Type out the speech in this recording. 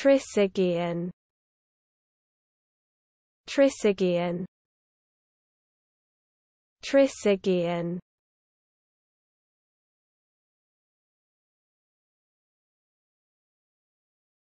Trisagion Trisagion Trisagion